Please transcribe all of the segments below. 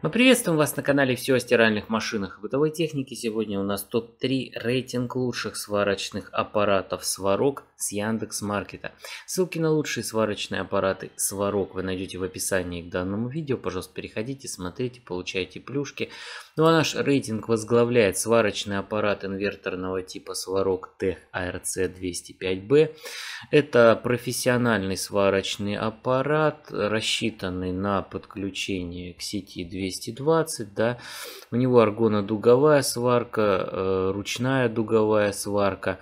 Мы приветствуем вас на канале «Все о стиральных машинах и бытовой технике». Сегодня у нас топ-3 рейтинг лучших сварочных аппаратов «Сварок» с Яндекс Маркета. Ссылки на лучшие сварочные аппараты «Сварок» вы найдете в описании к данному видео. Пожалуйста, переходите, смотрите, получайте плюшки. Ну а наш рейтинг возглавляет сварочный аппарат инверторного типа «Сварок Тех АРЦ 205Б». Это профессиональный сварочный аппарат, рассчитанный на подключение к сети 200 220, да, у него аргона дуговая сварка, э, ручная дуговая сварка,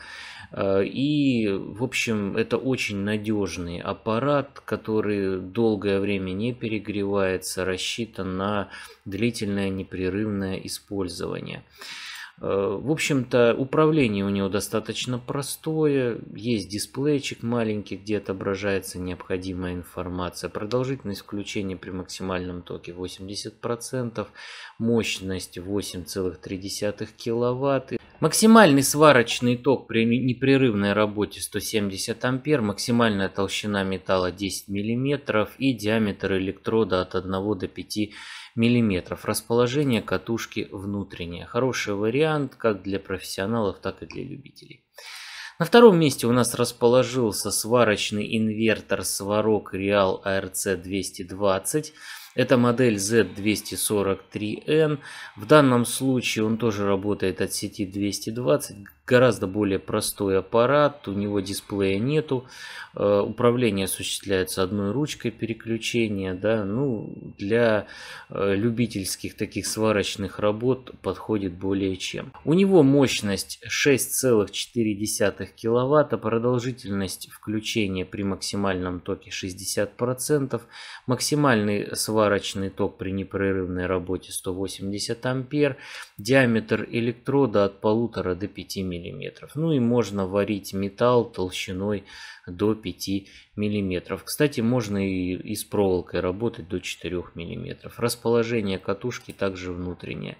э, и, в общем, это очень надежный аппарат, который долгое время не перегревается, рассчитан на длительное непрерывное использование. Э, в общем-то, управление у него достаточно простое. Есть дисплейчик маленький, где отображается необходимая информация. Продолжительность включения при максимальном токе 80%. Мощность 8,3 киловатт. Максимальный сварочный ток при непрерывной работе 170 ампер, максимальная толщина металла 10 мм и диаметр электрода от 1 до 5 мм мм. Расположение катушки внутреннее. Хороший вариант как для профессионалов, так и для любителей. На втором месте у нас расположился сварочный инвертор Сварок Real ARC 220. Это модель Z243N. В данном случае он тоже работает от сети 220. Гораздо более простой аппарат, у него дисплея нету. Э, управление осуществляется одной ручкой переключения. Да? Ну, для э, любительских таких сварочных работ подходит более чем. У него мощность 6,4 киловатта, продолжительность включения при максимальном токе 60%, максимальный сварочный арочный ток при непрерывной работе 180 ампер, диаметр электрода от 1,5 до 5 мм. Ну и можно варить металл толщиной до 5 мм. Кстати, можно и, и с проволокой работать до 4 мм. Расположение катушки также внутреннее.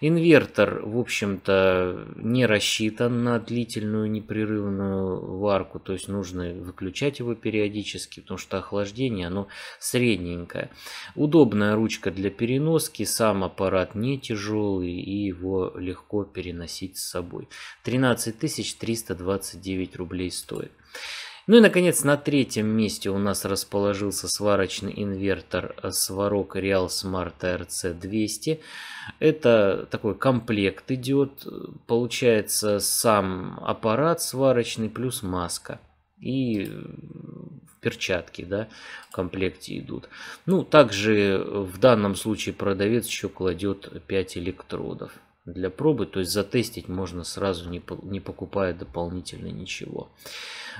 Инвертор, в общем-то, не рассчитан на длительную непрерывную варку, то есть нужно выключать его периодически, потому что охлаждение оно средненькое. У Удобная ручка для переноски, сам аппарат не тяжелый и его легко переносить с собой. 13 329 рублей стоит. Ну и, наконец, на третьем месте у нас расположился сварочный инвертор Сварок Real Smart RC 200. Это такой комплект идет, получается сам аппарат сварочный плюс маска. И перчатки да, в комплекте идут. Ну, также э, в данном случае продавец еще кладет 5 электродов для пробы, то есть затестить можно сразу, не, не покупая дополнительно ничего.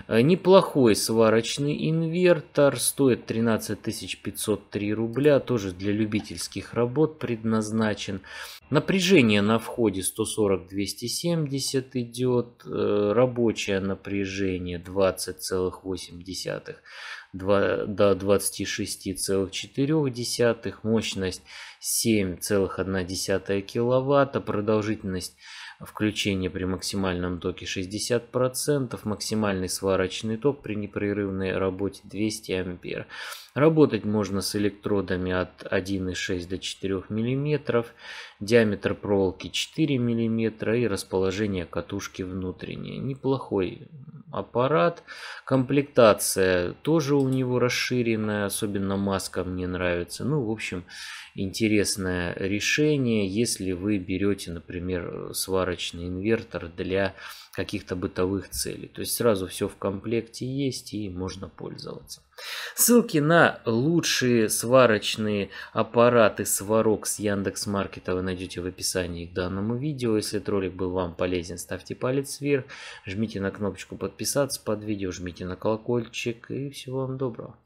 Э, неплохой сварочный инвертор, стоит 13 503 рубля, тоже для любительских работ предназначен. Напряжение на входе 140-270 идет, э, рабочее напряжение 20,8 до 26,4, мощность 7,1 киловатта, продолжительность включения при максимальном токе 60%, максимальный сварочный ток при непрерывной работе 200 ампер. Работать можно с электродами от 1,6 до 4 мм, диаметр проволоки 4 мм и расположение катушки внутреннее. Неплохой аппарат. Комплектация тоже у него расширенная, особенно маска мне нравится. Ну, в общем, интересное решение, если вы берете, например, сварочный инвертор для каких-то бытовых целей. То есть сразу все в комплекте есть и можно пользоваться. Ссылки на лучшие сварочные аппараты сварок с Яндекс Маркета вы найдете в описании к данному видео. Если этот ролик был вам полезен, ставьте палец вверх, жмите на кнопочку подписаться под видео, жмите на колокольчик и всего вам доброго.